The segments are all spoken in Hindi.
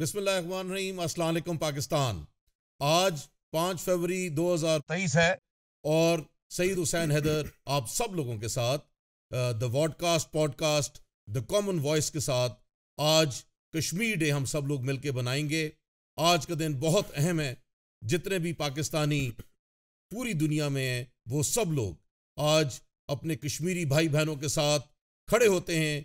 बिस्मिल्लाम अस्सलाम पाकिस्तान आज पाँच फरवरी 2023 है और सईद हुसैन हैदर आप सब लोगों के साथ the podcast podcast the common voice के साथ आज कश्मीर डे हम सब लोग मिलके बनाएंगे आज का दिन बहुत अहम है जितने भी पाकिस्तानी पूरी दुनिया में हैं वो सब लोग आज अपने कश्मीरी भाई बहनों के साथ खड़े होते हैं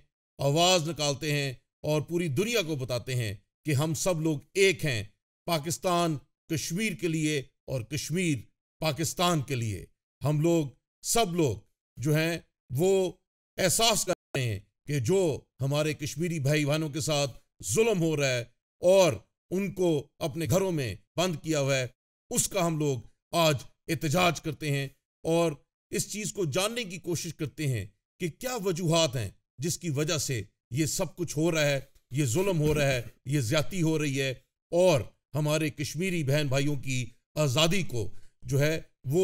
आवाज़ निकालते हैं और पूरी दुनिया को बताते हैं कि हम सब लोग एक हैं पाकिस्तान कश्मीर के लिए और कश्मीर पाकिस्तान के लिए हम लोग सब लोग जो हैं वो एहसास कर रहे हैं कि जो हमारे कश्मीरी भाई बहनों के साथ जुल्म हो रहा है और उनको अपने घरों में बंद किया हुआ है उसका हम लोग आज एहतजाज करते हैं और इस चीज़ को जानने की कोशिश करते हैं कि क्या वजूहत हैं जिसकी वजह से ये सब कुछ हो रहा है ये जुल्म हो रहा है ये ज्यादा हो रही है और हमारे कश्मीरी बहन भाइयों की आज़ादी को जो है वो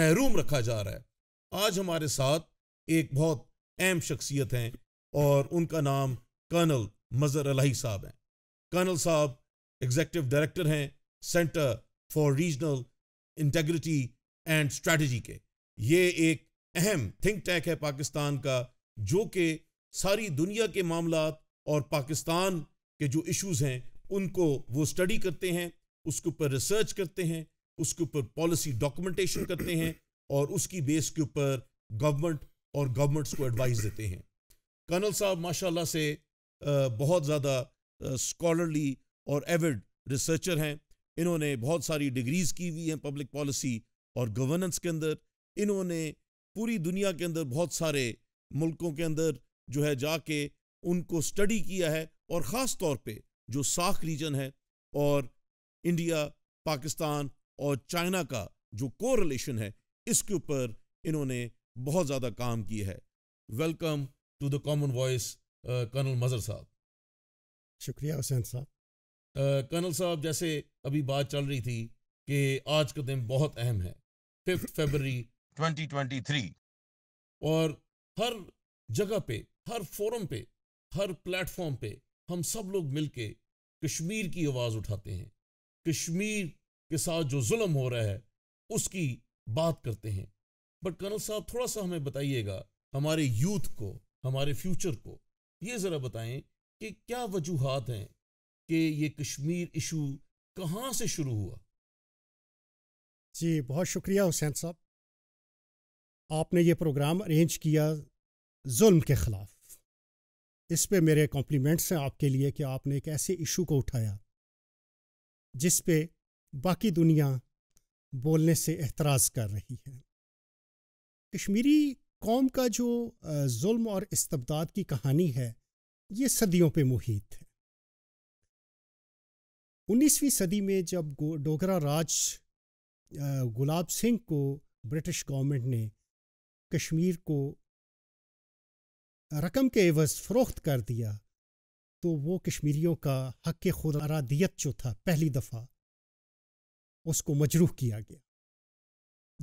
महरूम रखा जा रहा है आज हमारे साथ एक बहुत अहम शख्सियत हैं और उनका नाम कर्नल मज़र अलही साहब हैं कर्नल साहब एग्जेक्टिव डायरेक्टर हैं centre for regional integrity and strategy के ये एक अहम थिंक टैंक है पाकिस्तान का जो कि सारी दुनिया के मामला और पाकिस्तान के जो इश्यूज़ हैं उनको वो स्टडी करते हैं उसके ऊपर रिसर्च करते हैं उसके ऊपर पॉलिसी डॉक्यूमेंटेशन करते हैं और उसकी बेस के ऊपर गवर्नमेंट और गवर्नमेंट्स को एडवाइस देते हैं कर्नल साहब माशाल्लाह से बहुत ज़्यादा स्कॉलरली और एविड रिसर्चर हैं इन्होंने बहुत सारी डिग्रीज़ की हुई हैं पब्लिक पॉलिसी और गवर्नेंस के अंदर इन्होंने पूरी दुनिया के अंदर बहुत सारे मुल्कों के अंदर जो है जाके उनको स्टडी किया है और ख़ास तौर पे जो साख रीजन है और इंडिया पाकिस्तान और चाइना का जो कोरिलेशन है इसके ऊपर इन्होंने बहुत ज़्यादा काम किया है welcome to the common voice colonel Mazhar साहब शुक्रिया हुसैन साहब कर्नल साहब जैसे अभी बात चल रही थी कि आज का दिन बहुत अहम है फिफ्थ फेबररी 2023 और हर जगह पे हर फोरम पे हर प्लेटफॉर्म पे हम सब लोग मिलके कश्मीर की आवाज़ उठाते हैं कश्मीर के साथ जो जुल्म हो रहा है उसकी बात करते हैं बट कर्नल साहब थोड़ा सा हमें बताइएगा हमारे यूथ को हमारे फ्यूचर को ये ज़रा बताएं कि क्या वजूहत हैं कि ये कश्मीर इशू कहाँ से शुरू हुआ जी बहुत शुक्रिया हुसैन साहब आपने ये प्रोग्राम अरेंज किया जुल्म के ख़िलाफ़ इस पे मेरे कॉम्प्लीमेंट्स हैं आपके लिए कि आपने एक ऐसे इशू को उठाया जिस पे बाकी दुनिया बोलने से एतराज़ कर रही है कश्मीरी कौम का जो जुल्म और इस्तबदाद की कहानी है ये सदियों पे मुहित है उन्नीसवीं सदी में जब डोगरा राज गुलाब सिंह को ब्रिटिश गवर्नमेंट ने कश्मीर को रकम के एवज फ़रोख्त कर दिया तो वो कश्मीरियों का हक खुदरादियत जो था पहली दफ़ा उसको मजरूह किया गया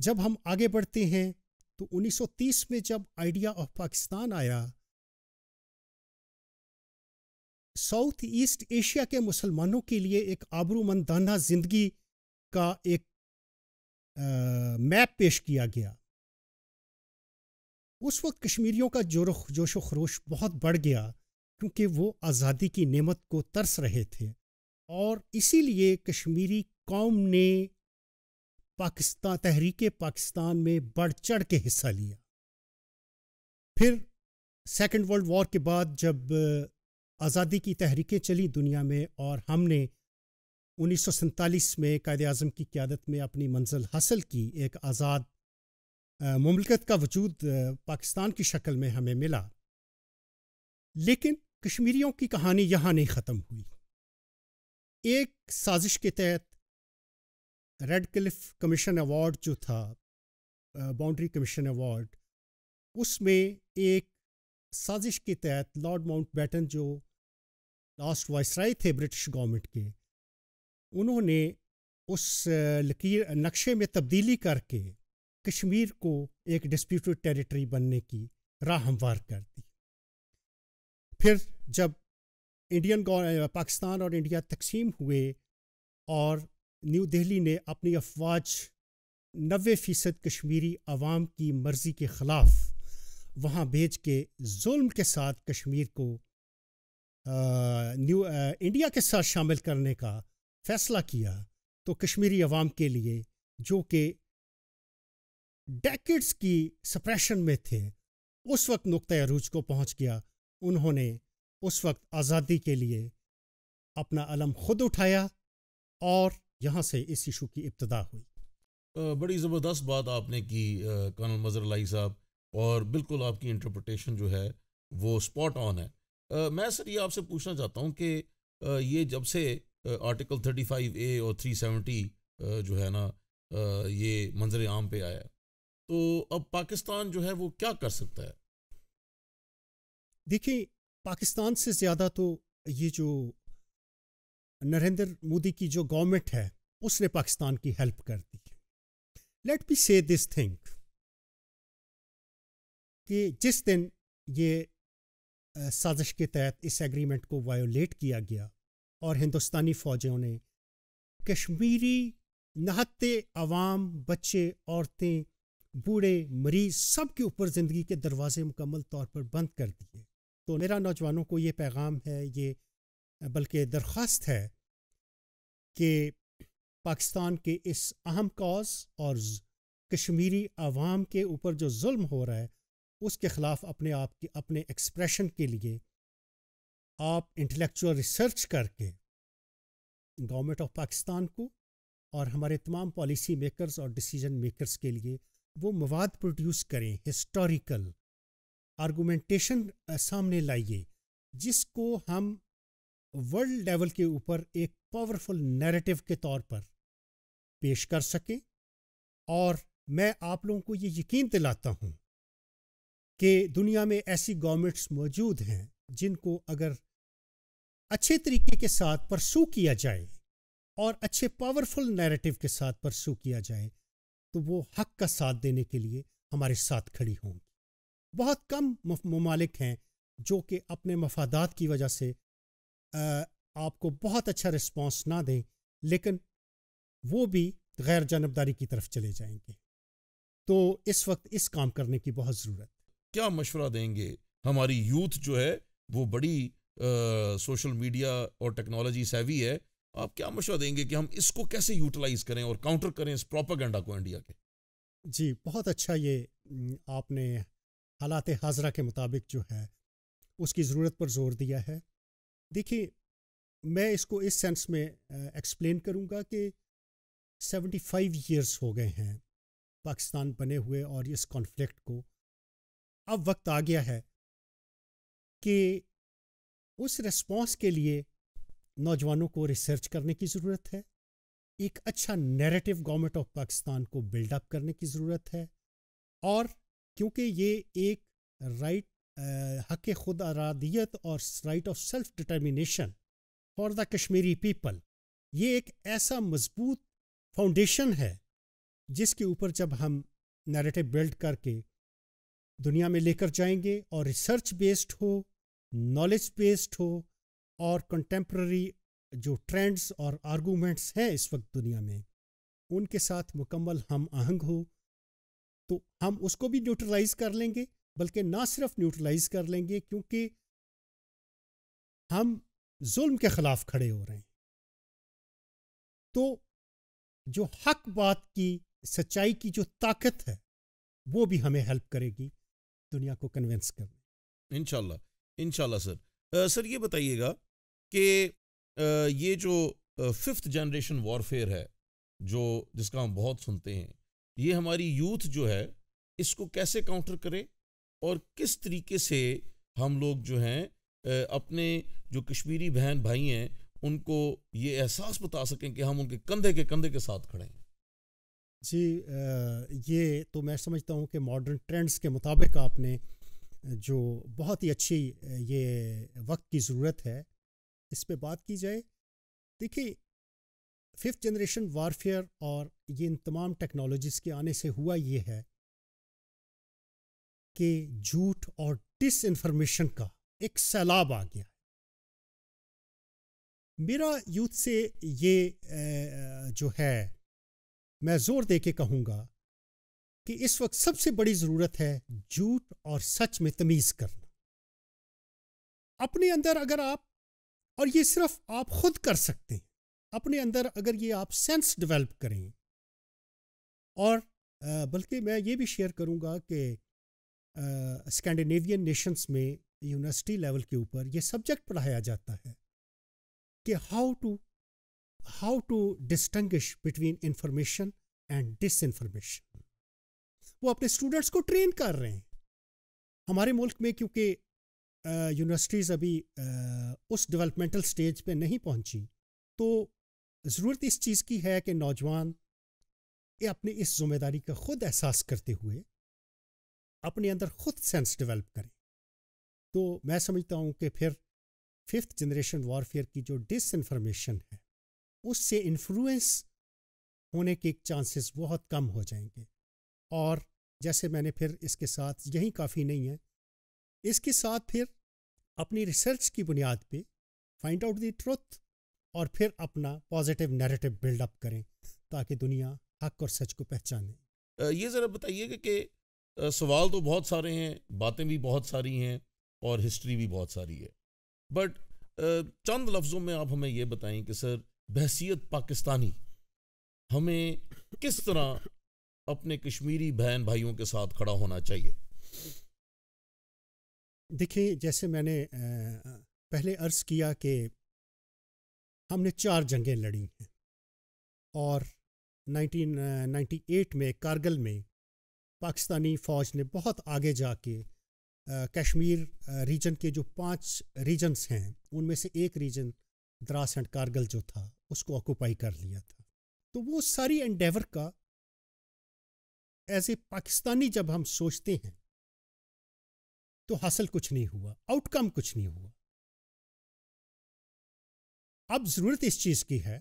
जब हम आगे बढ़ते हैं तो 1930 में जब आइडिया ऑफ पाकिस्तान आया साउथ ईस्ट एशिया के मुसलमानों के लिए एक आबरूमंदाना ज़िंदगी का एक आ, मैप पेश किया गया उस वक्त कश्मीरियों का जोश व खरोश बहुत बढ़ गया क्योंकि वो आज़ादी की नेमत को तरस रहे थे और इसीलिए कश्मीरी कौम ने पाकिस्तान तहरीक पाकिस्तान में बढ़ चढ़ के हिस्सा लिया फिर सेकेंड वर्ल्ड वॉर के बाद जब आज़ादी की तहरीकें चली दुनिया में और हमने उन्नीस में कायद अजम की क्यादत में अपनी मंजिल हासिल की एक आज़ाद ममलकत का वजूद पाकिस्तान की शक्ल में हमें मिला लेकिन कश्मीरियों की कहानी यहाँ नहीं ख़त्म हुई एक साजिश के तहत रेड क्लिफ कमीशन अवार्ड जो था बाउंड्री कमीशन अवार्ड उसमें एक साजिश के तहत लॉर्ड माउंट बैटन जो लास्ट वॉइसराय थे ब्रिटिश गवर्नमेंट के उन्होंने उस लकीर नक्शे में तब्दीली करके कश्मीर को एक डिस्प्यूटेड टेरिटरी बनने की राह हमवार कर दी फिर जब इंडियन पाकिस्तान और इंडिया तकसीम हुए और न्यू दिल्ली ने अपनी अफवाज नबे फ़ीसद कश्मीरी आवाम की मर्ज़ी के ख़िलाफ़ वहाँ भेज के जुल्म के साथ कश्मीर को आ, न्यू आ, इंडिया के साथ शामिल करने का फ़ैसला किया तो कश्मीरी आवाम के लिए जो कि डेकेड्स की सप्रेशन में थे उस वक्त नुक़ अरूज को पहुंच गया उन्होंने उस वक्त आज़ादी के लिए अपना अलम खुद उठाया और यहाँ से इस इशू की इब्तदा हुई बड़ी ज़बरदस्त बात आपने की कर्नल मज़र लाई साहब और बिल्कुल आपकी इंटरप्रटेशन जो है वो स्पॉट ऑन है आ, मैं सर ये आपसे पूछना चाहता हूँ कि ये जब से आर्टिकल थर्टी फाइव ए और थ्री सेवेंटी जो है ना ये मंजर आम पे आया तो अब पाकिस्तान जो है वो क्या कर सकता है देखिए पाकिस्तान से ज़्यादा तो ये जो नरेंद्र मोदी की जो गवर्नमेंट है उसने पाकिस्तान की हेल्प कर दी let me say this thing कि जिस दिन ये साजिश के तहत इस एग्रीमेंट को वायोलेट किया गया और हिंदुस्तानी फौजियों ने कश्मीरी नहते आवाम बच्चे औरतें बूढ़े मरीज सब के ऊपर ज़िंदगी के दरवाजे मुकम्मल तौर पर बंद कर दिए तो मेरा नौजवानों को ये पैगाम है ये बल्कि दरख्वास्त है कि पाकिस्तान के इस अहम कॉज और कश्मीरी आवाम के ऊपर जो जुल्म हो रहा है उसके ख़िलाफ़ अपने आप के अपने एक्सप्रेशन के लिए आप इंटेलेक्चुअल रिसर्च करके गवर्नमेंट ऑफ पाकिस्तान को और हमारे तमाम पॉलिसी मेकर्स और डिसीजन मेकर्स के लिए वो मवाद प्रोड्यूस करें हिस्टोरिकल आर्गूमेंटेशन सामने लाइए जिसको हम वर्ल्ड लेवल के ऊपर एक पावरफुल नैरेटिव के तौर पर पेश कर सकें और मैं आप लोगों को ये यकीन दिलाता हूँ कि दुनिया में ऐसी गवर्नमेंट्स मौजूद हैं जिनको अगर अच्छे तरीके के साथ परसू किया जाए और अच्छे पावरफुल नैरेटिव के साथ परसू किया जाए तो वो हक का साथ देने के लिए हमारे साथ खड़ी होंगी बहुत कम ममालिक हैं जो कि अपने मफादात की वजह से आपको बहुत अच्छा रिस्पॉन्स ना दें लेकिन वो भी गैर जानबदारी की तरफ चले जाएंगे तो इस वक्त इस काम करने की बहुत ज़रूरत क्या मशवरा देंगे हमारी यूथ जो है वो बड़ी सोशल मीडिया और टेक्नोलॉजी सेवी है आप क्या मशा देंगे कि हम इसको कैसे यूटिलाइज करें और काउंटर करें इस प्रोपागेंडा को इंडिया के जी बहुत अच्छा ये आपने हालात हाजरा के मुताबिक जो है उसकी ज़रूरत पर जोर दिया है देखिए मैं इसको इस सेंस में एक्सप्लेन करूँगा कि 75 ईयर्स हो गए हैं पाकिस्तान बने हुए और इस कॉन्फ्लिक्ट को अब वक्त आ गया है कि उस रिस्पॉन्स के लिए नौजवानों को रिसर्च करने की ज़रूरत है एक अच्छा नैरेटिव गवर्नमेंट ऑफ पाकिस्तान को बिल्डअप करने की ज़रूरत है और क्योंकि ये एक राइट हक खुद अरादियत और right of self determination for the Kashmiri people ये एक ऐसा मजबूत फाउंडेशन है जिसके ऊपर जब हम नैरेटिव बिल्ड करके दुनिया में लेकर जाएंगे और रिसर्च बेस्ड हो नॉलेज बेस्ड हो और कंटेम्प्रेरी जो ट्रेंड्स और आर्गूमेंट्स हैं इस वक्त दुनिया में उनके साथ मुकम्मल हम आहंग हो तो हम उसको भी न्यूट्रलाइज कर लेंगे बल्कि ना सिर्फ न्यूट्रलाइज कर लेंगे क्योंकि हम जुल्म के खिलाफ खड़े हो रहे हैं तो जो हक बात की सच्चाई की जो ताकत है वो भी हमें हेल्प करेगी दुनिया को कन्विंस करने इनशाला इनशाला सर आ, सर ये बताइएगा कि ये जो फिफ्थ जनरेशन वॉरफेयर है जो जिसका हम बहुत सुनते हैं ये हमारी यूथ जो है इसको कैसे काउंटर करें और किस तरीके से हम लोग जो हैं अपने जो कश्मीरी बहन भाई हैं उनको ये एहसास बता सकें कि हम उनके कंधे के कंधे के साथ खड़े हैं जी ये तो मैं समझता हूँ कि मॉडर्न ट्रेंड्स के मुताबिक आपने जो बहुत ही अच्छी ये वक्त की ज़रूरत है इस पर बात की जाए देखिए फिफ्थ जनरेशन वारफेयर और ये इन तमाम टेक्नोलॉजीज़ के आने से हुआ ये है कि झूठ और डिस इन्फॉर्मेशन का एक सैलाब आ गया मेरा यूथ से ये जो है मैं ज़ोर दे के कहूँगा कि इस वक्त सबसे बड़ी ज़रूरत है झूठ और सच में तमीज़ करना अपने अंदर अगर आप और ये सिर्फ आप खुद कर सकते हैं अपने अंदर अगर ये आप सेंस डेवलप करें और बल्कि मैं ये भी शेयर करूँगा कि स्कैंडिनेवियन नेशंस में यूनिवर्सिटी लेवल के ऊपर ये सब्जेक्ट पढ़ाया जाता है कि how to how to distinguish between information and disinformation वो अपने स्टूडेंट्स को ट्रेन कर रहे हैं हमारे मुल्क में क्योंकि यूनिवर्सिटीज़ अभी उस डेवलपमेंटल स्टेज पे नहीं पहुंची तो ज़रूरत इस चीज़ की है कि नौजवान ये अपनी इस जिम्मेदारी का खुद एहसास करते हुए अपने अंदर खुद सेंस डेवलप करें तो मैं समझता हूँ कि फिर फिफ्थ जनरेशन वॉरफेयर की जो डिस है उससे इन्फ्लुएंस होने के चांसेस बहुत कम हो जाएंगे और जैसे मैंने फिर इसके साथ यही काफ़ी नहीं है इसके साथ फिर अपनी रिसर्च की बुनियाद पे फाइंड आउट दी ट्रुथ और फिर अपना पॉजिटिव नैरेटिव बिल्डअप करें ताकि दुनिया हक और सच को पहचाने ये ज़रा बताइए कि सवाल तो बहुत सारे हैं बातें भी बहुत सारी हैं और हिस्ट्री भी बहुत सारी है बट चंद लफ्ज़ों में आप हमें ये बताएं कि सर बहसीत पाकिस्तानी हमें किस तरह अपने कश्मीरी बहन भाइयों के साथ खड़ा होना चाहिए देखिए जैसे मैंने पहले अर्ज़ किया कि हमने चार जंगें लड़ी हैं और 1998 में कारगिल में पाकिस्तानी फ़ौज ने बहुत आगे जाके कश्मीर रीजन के जो पांच रीजन्स हैं उनमें से एक रीजन द्रास एंड कारगिल जो था उसको ऑक्यूपाई कर लिया था तो वो सारी एंडेवर का एज ए पाकिस्तानी जब हम सोचते हैं तो हासिल कुछ नहीं हुआ आउटकम कुछ नहीं हुआ अब जरूरत इस चीज की है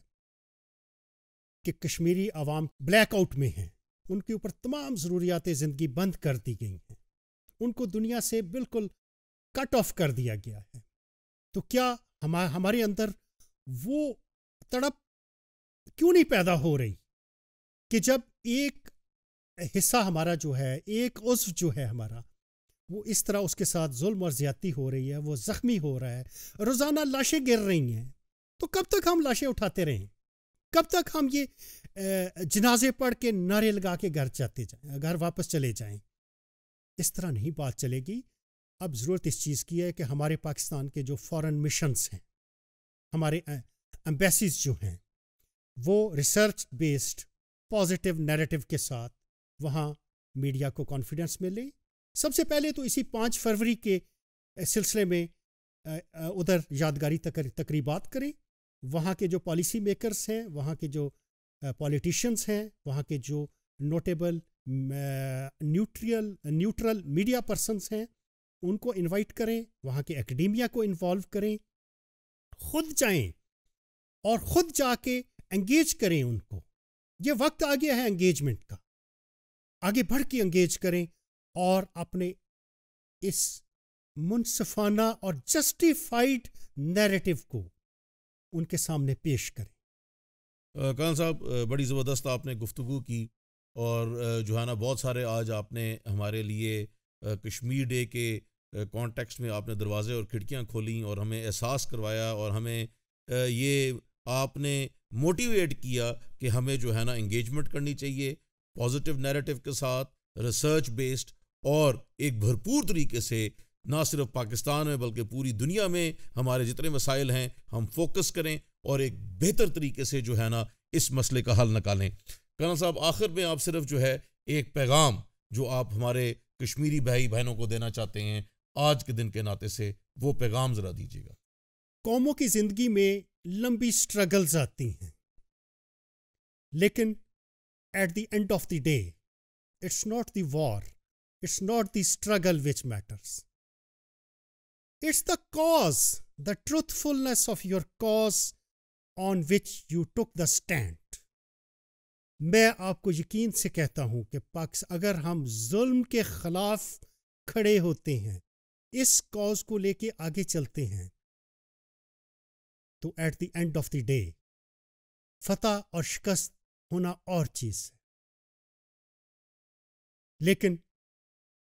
कि कश्मीरी आवाम ब्लैकआउट में है उनके ऊपर तमाम ज़रूरियात ज़िंदगी बंद कर दी गई हैं उनको दुनिया से बिल्कुल कट ऑफ कर दिया गया है तो क्या हम हमारे अंदर वो तड़प क्यों नहीं पैदा हो रही कि जब एक हिस्सा हमारा जो है एक उज्व जो है हमारा वो इस तरह उसके साथ जुल्म और ज्यादती हो रही है वो ज़ख्मी हो रहा है रोज़ाना लाशें गिर रही हैं तो कब तक हम लाशें उठाते रहें कब तक हम ये जनाजे पढ़ के नारे लगा के घर जाते जाएं घर वापस चले जाएं इस तरह नहीं बात चलेगी अब ज़रूरत इस चीज़ की है कि हमारे पाकिस्तान के जो फॉरेन मिशंस हैं हमारे एम्बेसीज जो हैं वो रिसर्च बेस्ड पॉजिटिव नैरेटिव के साथ वहाँ मीडिया को कॉन्फिडेंस मिले सबसे पहले तो इसी पाँच फरवरी के सिलसिले में उधर यादगारी तक तकरीबात करें वहाँ के जो पॉलिसी मेकर्स हैं वहाँ के जो पॉलिटिशियंस हैं वहाँ के जो notable neutral neutral media persons हैं उनको इनवाइट करें वहाँ के एकेडमिया को इन्वॉल्व करें खुद जाएं और ख़ुद जाके एंगेज करें उनको ये वक्त आ गया है एंगेजमेंट का आगे बढ़ के एंगेज करें और अपने इस मुनसफाना और जस्टिफाइड नैरेटिव को उनके सामने पेश करें कान साहब बड़ी ज़बरदस्त आपने गुफ्तु की और जो है ना बहुत सारे आज आपने हमारे लिए कश्मीर डे के कॉन्टेक्स्ट में आपने दरवाज़े और खिड़कियां खोली और हमें एहसास करवाया और हमें ये आपने मोटिवेट किया कि हमें जो है ना इंगेजमेंट करनी चाहिए पॉजिटिव नैरेटिव के साथ रिसर्च बेस्ड और एक भरपूर तरीके से ना सिर्फ पाकिस्तान में बल्कि पूरी दुनिया में हमारे जितने मसाइल हैं हम फोकस करें और एक बेहतर तरीके से जो है ना इस मसले का हल निकालें कर्नल साहब आखिर में आप सिर्फ जो है एक पैगाम जो आप हमारे कश्मीरी भाई बहनों को देना चाहते हैं आज के दिन के नाते से वो पैगाम ज़रा दीजिएगा कौमों की ज़िंदगी में लंबी स्ट्रगल्स आती हैं लेकिन at the end of the day it's not the war it's not the struggle which matters it's the cause the truthfulness of your cause on which you took the stand मैं आपको यकीन से कहता हूं कि पक्ष अगर हम जुल्म के खिलाफ खड़े होते हैं इस कॉज को लेके आगे चलते हैं तो at the end of the day फतेह और शिकस्त होना और चीज है लेकिन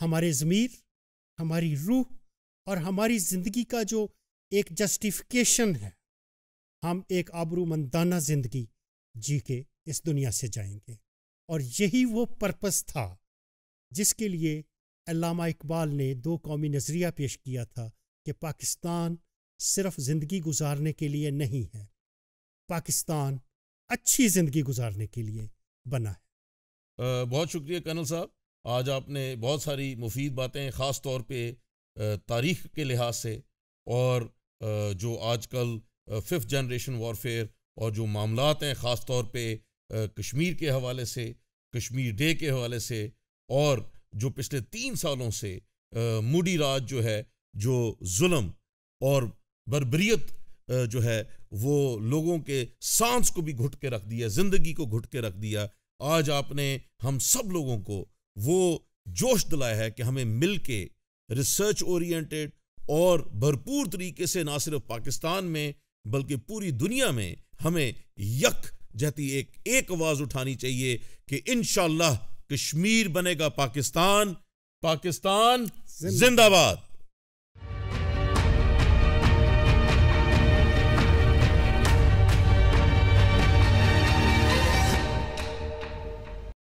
हमारे ज़मीर हमारी रूह और हमारी ज़िंदगी का जो एक जस्टिफिकेशन है हम एक आबरूमंदाना ज़िंदगी जी के इस दुनिया से जाएंगे और यही वो पर्पस था जिसके लिए अलामा इकबाल ने दो कौमी नज़रिया पेश किया था कि पाकिस्तान सिर्फ ज़िंदगी गुजारने के लिए नहीं है पाकिस्तान अच्छी ज़िंदगी गुजारने के लिए बना है आ, बहुत शुक्रिया कर्नल साहब आज आपने बहुत सारी मुफीद बातें ख़ास तौर पर तारीख के लिहाज से और जो आजकल फिफ्थ जनरेशन वॉरफेयर और जो मामला हैं ख़ास तौर पर कश्मीर के हवाले से कश्मीर डे के हवाले से और जो पिछले तीन सालों से मुडी राज जो है जो जुल्म और बरबरीत जो है वो लोगों के सांस को भी घुट के रख दिया ज़िंदगी को घुट के रख दिया आज आपने हम सब लोगों को वो जोश दिलाया है कि हमें मिल के रिसर्च ओरिएंटेड और भरपूर तरीके से ना सिर्फ पाकिस्तान में बल्कि पूरी दुनिया में हमें यक जहती एक एक आवाज़ उठानी चाहिए कि इन कश्मीर बनेगा पाकिस्तान पाकिस्तान जिंदाबाद